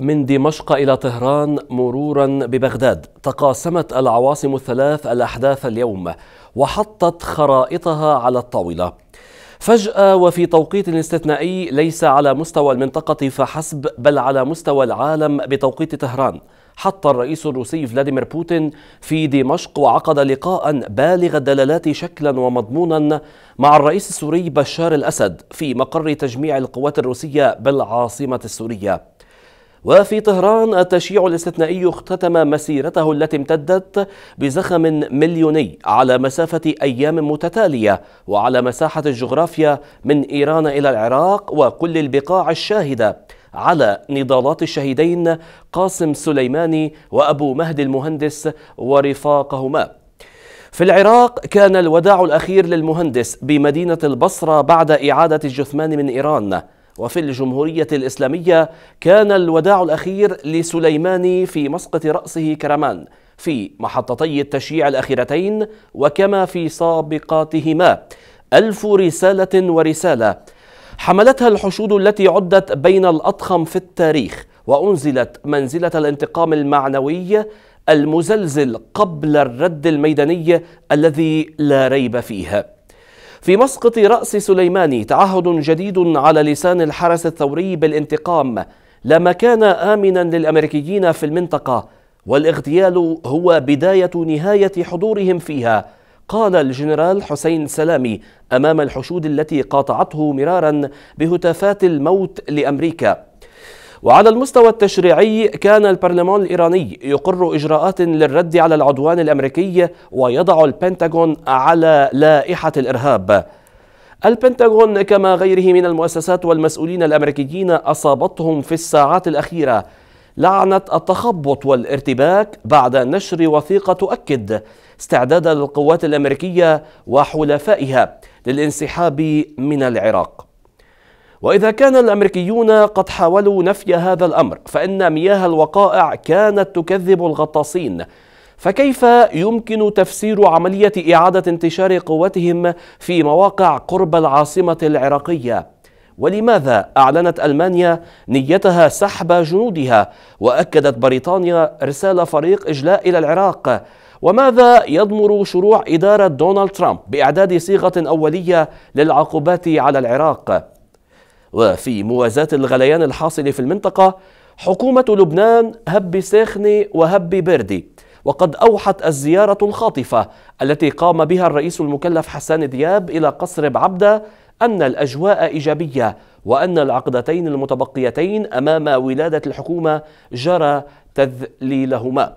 من دمشق إلى طهران مرورا ببغداد تقاسمت العواصم الثلاث الأحداث اليوم وحطت خرائطها على الطاولة فجأة وفي توقيت استثنائي ليس على مستوى المنطقة فحسب بل على مستوى العالم بتوقيت طهران حط الرئيس الروسي فلاديمير بوتين في دمشق وعقد لقاء بالغ الدلالات شكلا ومضمونا مع الرئيس السوري بشار الأسد في مقر تجميع القوات الروسية بالعاصمة السورية وفي طهران التشييع الاستثنائي اختتم مسيرته التي امتدت بزخم مليوني على مسافة أيام متتالية وعلى مساحة الجغرافيا من إيران إلى العراق وكل البقاع الشاهدة على نضالات الشهيدين قاسم سليماني وأبو مهدي المهندس ورفاقهما في العراق كان الوداع الأخير للمهندس بمدينة البصرة بعد إعادة الجثمان من إيران وفي الجمهورية الإسلامية كان الوداع الأخير لسليماني في مسقط رأسه كرمان في محطتي التشييع الأخيرتين وكما في سابقاتهما ألف رسالة ورسالة حملتها الحشود التي عدت بين الأضخم في التاريخ وأنزلت منزلة الانتقام المعنوي المزلزل قبل الرد الميداني الذي لا ريب فيه في مسقط رأس سليماني تعهد جديد على لسان الحرس الثوري بالانتقام لا مكان آمنا للأمريكيين في المنطقة والاغتيال هو بداية نهاية حضورهم فيها قال الجنرال حسين سلامي أمام الحشود التي قاطعته مرارا بهتافات الموت لأمريكا وعلى المستوى التشريعي كان البرلمان الإيراني يقر إجراءات للرد على العدوان الأمريكي ويضع البنتاغون على لائحة الإرهاب البنتاغون كما غيره من المؤسسات والمسؤولين الأمريكيين أصابتهم في الساعات الأخيرة لعنة التخبط والارتباك بعد نشر وثيقة تؤكد استعداد القوات الأمريكية وحلفائها للانسحاب من العراق وإذا كان الأمريكيون قد حاولوا نفي هذا الأمر فإن مياه الوقائع كانت تكذب الغطاسين فكيف يمكن تفسير عملية إعادة انتشار قوتهم في مواقع قرب العاصمة العراقية؟ ولماذا أعلنت ألمانيا نيتها سحب جنودها وأكدت بريطانيا رسالة فريق إجلاء إلى العراق؟ وماذا يضمر شروع إدارة دونالد ترامب بإعداد صيغة أولية للعقوبات على العراق؟ وفي موازاة الغليان الحاصل في المنطقة حكومة لبنان هب ساخني وهب بردي وقد أوحت الزيارة الخاطفة التي قام بها الرئيس المكلف حسان دياب إلى قصر بعبدة أن الأجواء إيجابية وأن العقدتين المتبقيتين أمام ولادة الحكومة جرى تذليلهما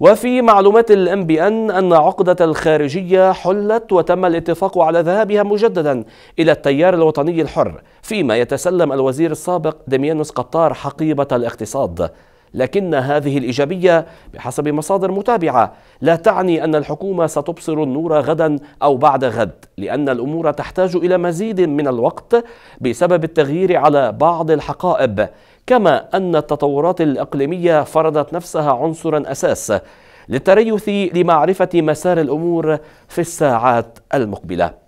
وفي معلومات الام بي ان ان عقده الخارجيه حلت وتم الاتفاق على ذهابها مجددا الى التيار الوطني الحر فيما يتسلم الوزير السابق دميانوس قطار حقيبه الاقتصاد لكن هذه الإيجابية بحسب مصادر متابعة لا تعني أن الحكومة ستبصر النور غدا أو بعد غد لأن الأمور تحتاج إلى مزيد من الوقت بسبب التغيير على بعض الحقائب كما أن التطورات الإقليمية فرضت نفسها عنصرا أساس للتريث لمعرفة مسار الأمور في الساعات المقبلة